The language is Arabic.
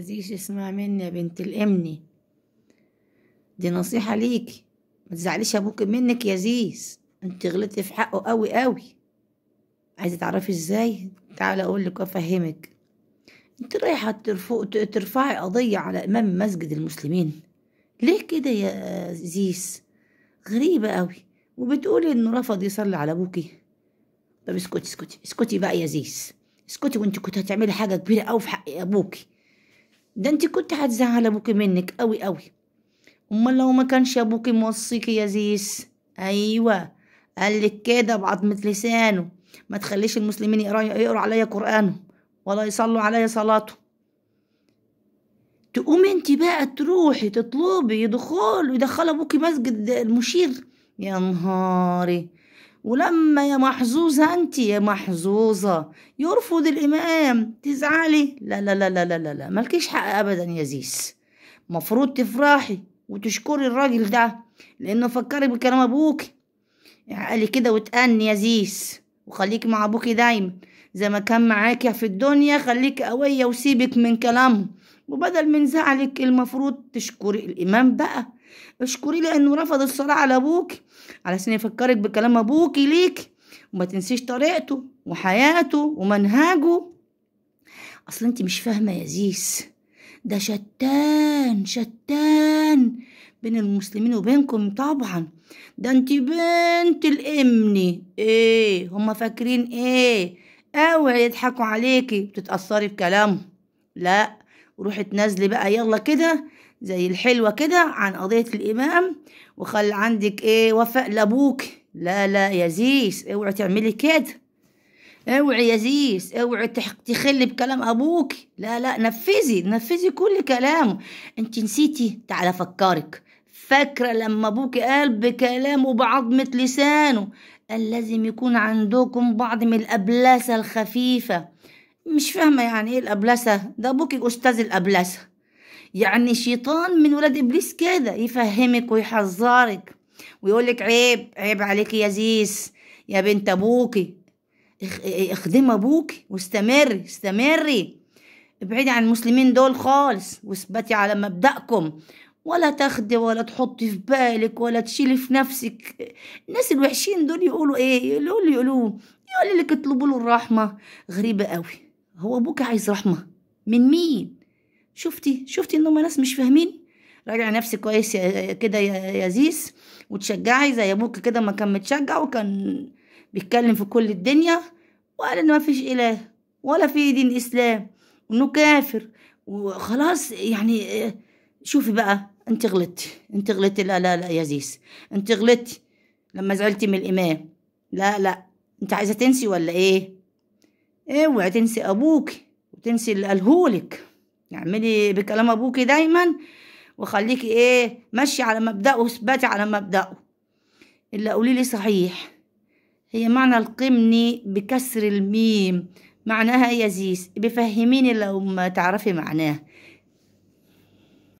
تزيش اسمع مني يا بنت الامني دي نصيحة ليكي ما تزعليش ابوك منك يا زيز انت غلطتي في حقه قوي قوي عايزه تعرفي ازاي تعالى اقول لك وافهمك انت رايحه ترفعي قضيه على امام مسجد المسلمين ليه كده يا زيس غريبه قوي وبتقولي انه رفض يصلي على ابوكي طب اسكتي اسكتي اسكتي بقى يا زيس اسكتي وانت كنت هتعملي حاجه كبيره قوي في حق ابوكي ده انت كنت هتزعل ابوكي منك قوي قوي امال لو ما كانش ابوكي موصيكي يا زيس ايوه قالك كده بعضمة لسانه ما تخليش المسلمين يقروا عليا قرانه ولا يصلوا عليا صلاته تقومي انت بقى تروحي تطلبي يدخل يدخل ابوكي مسجد المشير يا نهاري ولما يا محظوظة أنت يا محظوظة يرفض الإمام تزعلي لا لا لا لا لا لا, لا. مالكيش حق أبدا يا زيس مفروض تفرحي وتشكري الراجل ده لأنه فكري بكلام أبوك عقلي كده وتأني يا زيس وخليك مع أبوكي دايما زي ما كان معاكي في الدنيا خليك قوية وسيبك من كلامه وبدل من زعلك المفروض تشكري الإمام بقى اشكري لانه رفض الصلاة على ابوك علشان يفكرك بكلام ابوك ليك وما تنسيش طريقته وحياته ومنهجه اصل انت مش فاهمة يا زيس ده شتان شتان بين المسلمين وبينكم طبعا ده انت بنت الامني ايه هما فاكرين ايه اوعي يضحكوا عليكي بتتأثري بكلامه لا وروحي تنزلي بقى يلا كده زي الحلوه كده عن قضيه الامام وخل عندك ايه وفاء لابوك لا لا يا زيس اوعي تعملي كده اوعي يا زيس اوعي تخلي بكلام ابوك لا لا نفذي نفذي كل كلامه انت نسيتي تعالى افكرك فاكره لما ابوك قال بكلامه بعظمه لسانه قال لازم يكون عندكم بعض من الابلاسه الخفيفه مش فاهمة يعني ايه الأبلسة ده أبوك أستاذ الأبلسة يعني شيطان من ولاد إبليس كده يفهمك ويحذرك ويقولك عيب عيب عليك يا زيس يا بنت أبوكي اخدم أبوكي واستمري استمري ابعدي عن المسلمين دول خالص واثبتي على مبدأكم ولا تاخدي ولا تحطي في بالك ولا تشيلي في نفسك الناس الوحشين دول يقولوا ايه يقولوا يقولوا يقول لك اطلبوا له الرحمه غريبه قوي هو أبوك عايز رحمة من مين شفتي شفتي إن هم ناس مش فاهمين راجع نفسي كويس كده يا زيس وتشجعي زي أبوك كده ما كان متشجع وكان بيتكلم في كل الدنيا وقال إن ما فيش إله ولا في دين إسلام وإنه كافر وخلاص يعني شوفي بقى انت غلطتي انت غلطتي لا لا لا يا زيس انت غلطتي لما زعلتي من الامام لا لا انت عايزه تنسي ولا ايه اوعي إيه، تنسي ابوك وتنسي اللي قالهولك اعملي بكلام ابوكي دايما وخليكي ايه ماشيه على مبدأه واثبتي على مبدأه اللي قولي لي صحيح هي معنى القمني بكسر الميم معناها يزيز بفهميني لو ما تعرفي معناه